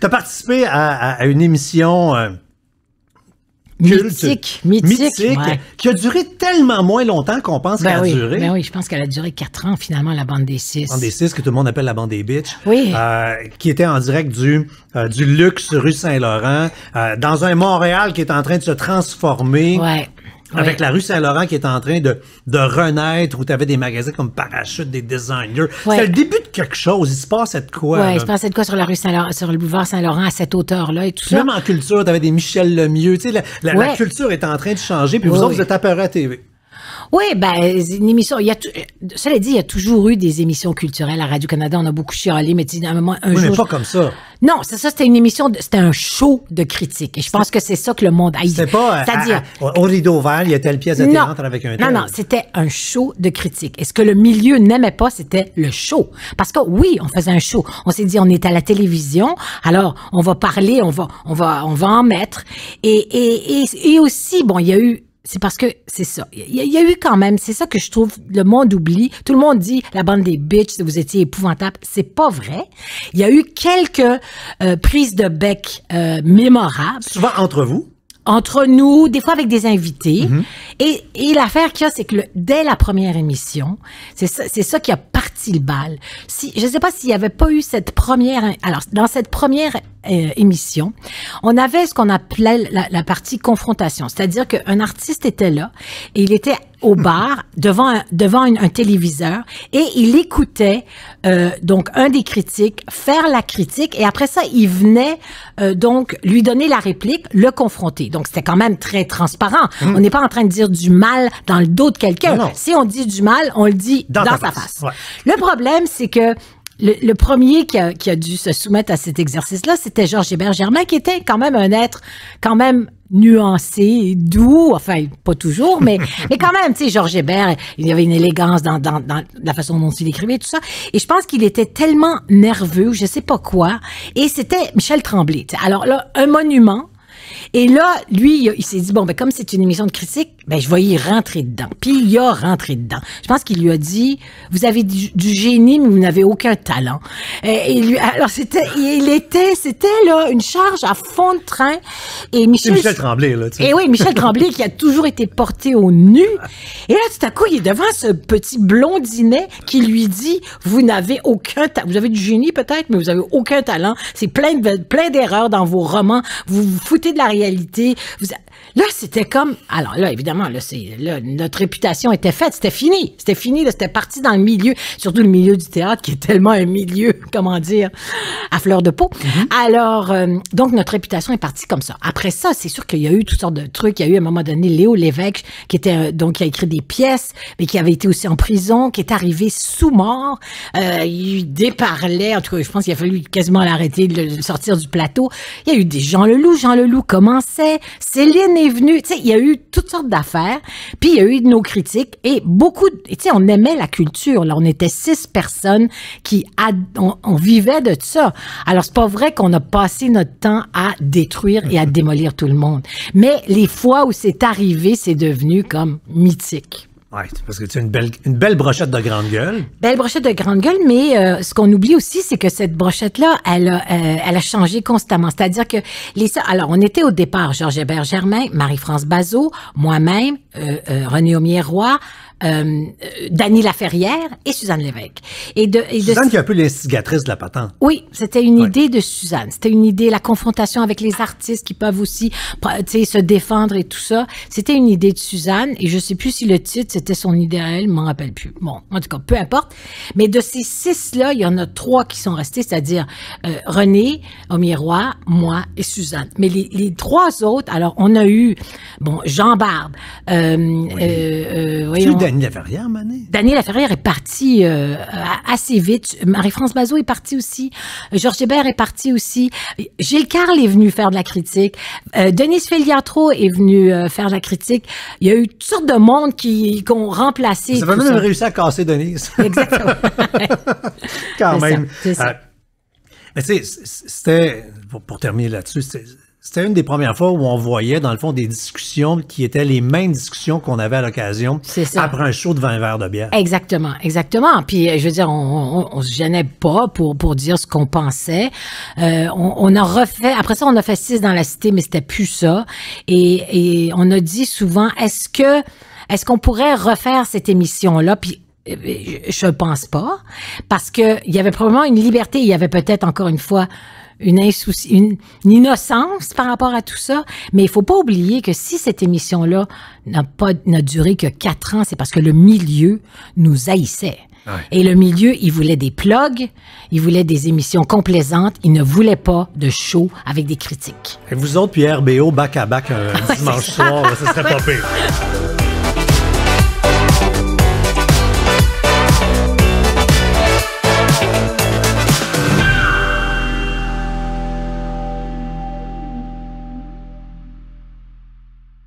T'as participé à, à, une émission. Euh, mythique, mythique, qui a duré tellement moins longtemps qu'on pense ben qu'elle a duré. Ben oui, je pense qu'elle a duré quatre ans finalement la bande des six. La bande des six que tout le monde appelle la bande des bitches. Oui. Euh, qui était en direct du euh, du luxe rue Saint-Laurent, euh, dans un Montréal qui est en train de se transformer. Ouais. Avec la rue Saint-Laurent qui est en train de, de renaître, où tu avais des magasins comme Parachute, des designers. C'est le début de quelque chose. Il se passe de quoi? il se passait de quoi sur la rue Saint-Laurent, sur le boulevard Saint-Laurent à cette hauteur-là et tout ça. Même en culture, tu avais des Michel Lemieux. Tu sais, la, culture est en train de changer, puis vous autres, vous êtes à la TV. Oui, ben, une émission. Il y a euh, cela dit, il y a toujours eu des émissions culturelles à Radio-Canada. On a beaucoup chialé, mais un moment. Un oui, jour, mais pas comme ça. Non, c'est ça, c'était une émission, c'était un show de critique. Et je pense que c'est ça que le monde a C'est pas euh, C'est-à-dire, au rideau vert, il y a telle pièce de théâtre avec un Non, non, c'était un show de critique. Et ce que le milieu n'aimait pas, c'était le show. Parce que oui, on faisait un show. On s'est dit, on est à la télévision, alors on va parler, on va, on va, on va en mettre. Et, et, et, et aussi, bon, il y a eu c'est parce que c'est ça. Il y, a eu quand même, c'est ça que je trouve, le monde oublie. Tout le monde dit la bande des bitches, vous étiez épouvantable. C'est pas vrai. Il y a eu quelques euh, prises de bec euh, mémorables. Souvent entre vous entre nous, des fois avec des invités. Mhm. Et, l'affaire qu'il y a, c'est que dès la première émission, c'est ça, qui a parti le bal. Si, je ne sais pas s'il n'y avait pas eu cette première... Alors, dans cette première euh, émission, on avait ce qu'on appelait la, partie confrontation, c'est-à-dire qu'un artiste était là et il était au bar devant un, devant un téléviseur et il écoutait euh, donc un des critiques faire la critique et après ça il venait euh, donc lui donner la réplique le confronter donc c'était quand même très transparent mmh. on n'est pas en train de dire du mal dans le dos de quelqu'un si on dit du mal on le dit dans, sa face, le problème c'est que le, premier qui a, dû se soumettre à cet exercice-là, c'était Georges Hébert Germain, qui était quand même un être quand même nuancé, doux, enfin pas toujours, mais, mais quand même, tu sais, Georges Hébert, il y avait une élégance dans, la façon dont il écrivait, tout ça. Et je pense qu'il était tellement nerveux, je sais pas quoi, et c'était Michel Tremblay. Alors là, un monument, et là, lui, il, s'est dit, bon, ben, comme c'est une émission de critique, ben, je vais y rentrer dedans. Puis il y a rentré dedans. Je pense qu'il lui a dit, vous avez du, génie, mais vous n'avez aucun talent. Et, lui, alors c'était, il était, c'était là une charge à fond de train. Et Michel, Tremblay, là. Tu sais. Et eh oui, Michel Tremblay qui a toujours été porté au nu. Et là, tout à coup, il est devant ce petit blondinet qui lui dit, vous n'avez aucun, vous avez du génie peut-être, mais vous n'avez aucun talent. C'est plein de, plein d'erreurs dans vos romans. Vous vous foutez de la réalité. là, c'était comme. Alors là, évidemment, là, là, notre réputation était faite, c'était fini. C'était fini, c'était parti dans le milieu, surtout le milieu du théâtre qui est tellement un milieu, comment dire, à fleur de peau. Mhm. Alors, euh, donc, notre réputation est partie comme ça. Après ça, c'est sûr qu'il y a eu toutes sortes de trucs. Il y a eu à un moment donné Léo Lévesque, qui était, euh, donc, qui a écrit des pièces, mais qui avait été aussi en prison, qui est arrivé sous mort. Euh, il déparlait, en tout cas, je pense qu'il a fallu quasiment l'arrêter, de le sortir du plateau. Il y a eu des Jean loup Jean Leloup, commençait, Céline est venue, tu sais, il y a eu toutes sortes d'affaires, puis il y a eu de nos critiques et beaucoup, tu sais, on aimait la culture, là, on était six personnes qui, on, vivait de ça. Alors, c'est pas vrai qu'on a passé notre temps à détruire et à démolir tout le monde, mais les fois où c'est arrivé, c'est devenu comme mythique. Oui, parce que c'est une belle, une belle brochette de grande gueule. Belle brochette de grande gueule, mais euh, ce qu'on oublie aussi, c'est que cette brochette-là, elle, a, euh, elle a changé constamment. C'est-à-dire que les Alors, on était au départ Georges Hébert Germain, Marie-France Bazot, moi-même, euh, René aumier euh, euh, Dany Laferrière et Suzanne Lévesque. Et de, et de Suzanne qui est un peu l'instigatrice de la patente. Oui, c'était une idée de Suzanne. C'était une idée, la confrontation avec les artistes qui peuvent aussi se défendre et tout ça. C'était une idée de Suzanne et je sais plus si le titre, c'était son idéal, je m'en rappelle plus. Bon, en tout cas, peu importe. Mais de ces six-là, il y en a trois qui sont restés, c'est-à-dire euh, René, miroir, moi et Suzanne. Mais les, les, trois autres, alors on a eu, bon, Jean Barbe, euh, euh, euh Daniel Laferrière, Mané. est parti euh, assez vite. Marie-France Bazot est partie aussi. Georges Hébert est parti aussi. Gilles Carle est venu faire de la critique. Euh, Denise Feliatro est venu euh, faire de la critique. Il y a eu toutes sortes de monde qui, ont remplacé. Ça va même réussi à casser Denise. Exactement. Quand même. mais c'était, pour, pour terminer là-dessus, c'était une des premières fois où on voyait, dans le fond, des discussions qui étaient les mêmes discussions qu'on avait à l'occasion après un show devant verre de bière. Exactement, exactement. Puis, euh, je veux dire, on, on, se gênait pas pour, pour dire ce qu'on pensait. Euh, on, on, a refait, après ça, on a fait six dans la cité, mais c'était plus ça. Et, et on a dit souvent, est-ce que, est-ce qu'on pourrait refaire cette émission-là? Puis, euh, je pense pas, parce que il y avait probablement une liberté, il y avait peut-être encore une fois une, innocence par rapport à tout ça. Mais il faut pas oublier que si cette émission-là n'a pas n'a duré que quatre ans, c'est parce que le milieu nous haïssait. Et le milieu, il voulait des plugs, il voulait des émissions complaisantes, il ne voulait pas de show avec des critiques. vous autres, puis RBO, bac à bac, un euh, dimanche soir, ça serait pas